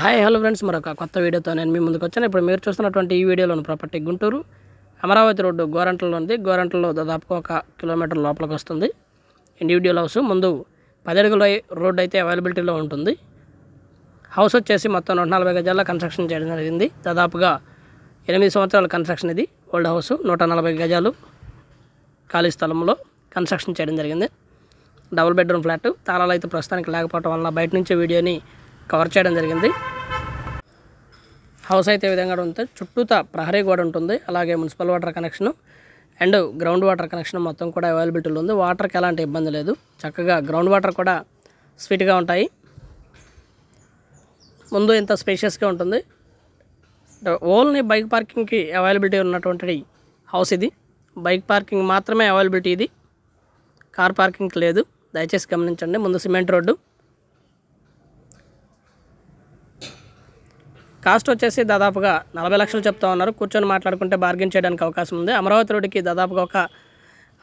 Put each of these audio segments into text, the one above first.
hi hello friends మరొక కొత్త వీడియోతో నేను మీ ముందుకు వచ్చాను ఇప్పుడు మీరు చూస్తున్నటువంటి ఈ వీడియోలోని ప్రాపర్టీ గుంటూరు అమరావతి రోడ్డు గోరంటలో ఉంది గోరంటలో దాదాపుగా ఒక కిలోమీటర్ లోపలికి వస్తుంది ఇండివిజువల్ హౌస్ ముందు పదడుగుల రోడ్డు అయితే అవైలబిలిటీలో ఉంటుంది హౌస్ వచ్చేసి మొత్తం నూట నలభై గజాల్లో కన్స్ట్రక్షన్ చేయడం జరిగింది దాదాపుగా ఎనిమిది సంవత్సరాల కన్స్ట్రక్షన్ ఇది ఓల్డ్ హౌస్ నూట నలభై గజాలు ఖాళీ స్థలంలో కన్స్ట్రక్షన్ చేయడం జరిగింది డబుల్ బెడ్రూమ్ ఫ్లాట్ తాళాలు అయితే ప్రస్తుతానికి లేకపోవడం వల్ల బయట నుంచి వీడియోని కవర్ చేయడం జరిగింది హౌస్ అయితే విధంగా ఉంటుంది చుట్టూత ప్రహరీ గోడ ఉంటుంది అలాగే municipal water connection and ground water connection మొత్తం కూడా అవైలబిలిటీలో ఉంది వాటర్కి ఎలాంటి ఇబ్బంది లేదు చక్కగా గ్రౌండ్ వాటర్ కూడా స్వీట్గా ఉంటాయి ముందు ఇంత స్పేషియస్గా ఉంటుంది ఓన్లీ బైక్ పార్కింగ్కి అవైలబిలిటీ ఉన్నటువంటి హౌస్ ఇది బైక్ పార్కింగ్ మాత్రమే అవైలబిలిటీ ఇది కార్ పార్కింగ్కి లేదు దయచేసి గమనించండి ముందు సిమెంట్ రోడ్డు కాస్ట్ వచ్చేసి దాదాపుగా నలభై లక్షలు చెప్తా ఉన్నారు కూర్చొని మాట్లాడుకుంటే బార్గెన్ చేయడానికి అవకాశం ఉంది అమరావతి రోడ్డుకి దాదాపుగా ఒక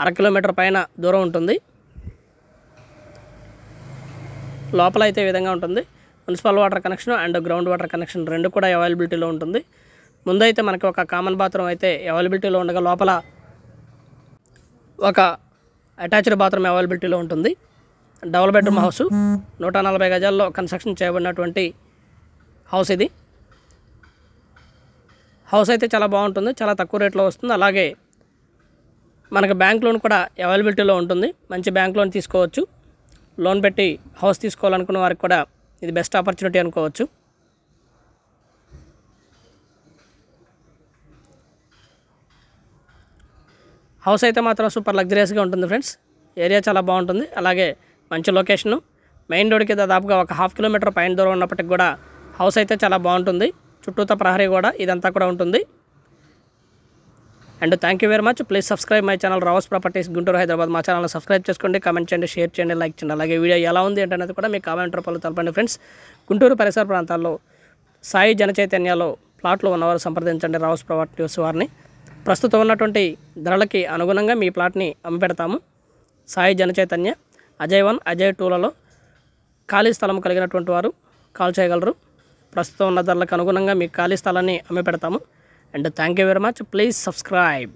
అర కిలోమీటర్ పైన దూరం ఉంటుంది లోపల అయితే విధంగా ఉంటుంది municipal water connection and ground water connection రెండు కూడా అవైలబిలిటీలో ఉంటుంది ముందైతే మనకి ఒక కామన్ బాత్రూమ్ అయితే అవైలబిలిటీలో ఉండగా లోపల ఒక అటాచ్డ్ బాత్రూమ్ అవైలబిలిటీలో ఉంటుంది డబుల్ బెడ్రూమ్ హౌస్ నూట నలభై గజాల్లో కన్స్ట్రక్షన్ చేయబడినటువంటి హౌస్ ఇది హౌస్ అయితే చాలా బాగుంటుంది చాలా తక్కువ రేట్లో వస్తుంది అలాగే మనకు బ్యాంక్ లోన్ కూడా అవైలబిలిటీలో ఉంటుంది మంచి బ్యాంక్ లోన్ తీసుకోవచ్చు లోన్ పెట్టి హౌస్ తీసుకోవాలనుకున్న వారికి కూడా ఇది బెస్ట్ ఆపర్చునిటీ అనుకోవచ్చు హౌస్ అయితే మాత్రం సూపర్ లగ్జరీస్గా ఉంటుంది ఫ్రెండ్స్ ఏరియా చాలా బాగుంటుంది అలాగే మంచి లొకేషను మెయిన్ రోడ్కి దాదాపుగా ఒక హాఫ్ కిలోమీటర్ పైన దూరం ఉన్నప్పటికి కూడా హౌస్ అయితే చాలా బాగుంటుంది చుట్టూత ప్రహరీ గోడ ఇదంతా కూడా ఉంటుంది and thank you very much please subscribe my channel Ravas properties Guntur Hyderabad మా ఛానల్ సబ్స్క్రైబ్ చేసుకోండి కమెంట్ చేయండి షేర్ చేయండి లైక్ చేయండి అలాగే వీడియో ఎలా ఉంది ఏంటనేది కూడా మీ కామెంట్ రూపంలో తెలపండి ఫ్రెండ్స్ గుంటూరు పరిసర ప్రాంతాల్లో సాయి జన చైతన్యాలు ప్లాట్లు ఉన్నవారు సంప్రదించండి రావస్ ప్రాపర్టీస్ వారిని ప్రస్తుతం ఉన్నటువంటి ధరలకి అనుగుణంగా మీ ప్లాట్ని పెడతాము సాయి జనచైతన్య అజయ్ వన్ అజయ్ టూలలో ఖాళీ స్థలం కలిగినటువంటి వారు కాల్ చేయగలరు ప్రస్తుతం ఉన్న ధరలకు అనుగుణంగా మీకు ఖాళీ స్థలాన్ని అమ్మి పెడతాము and thank you very much please subscribe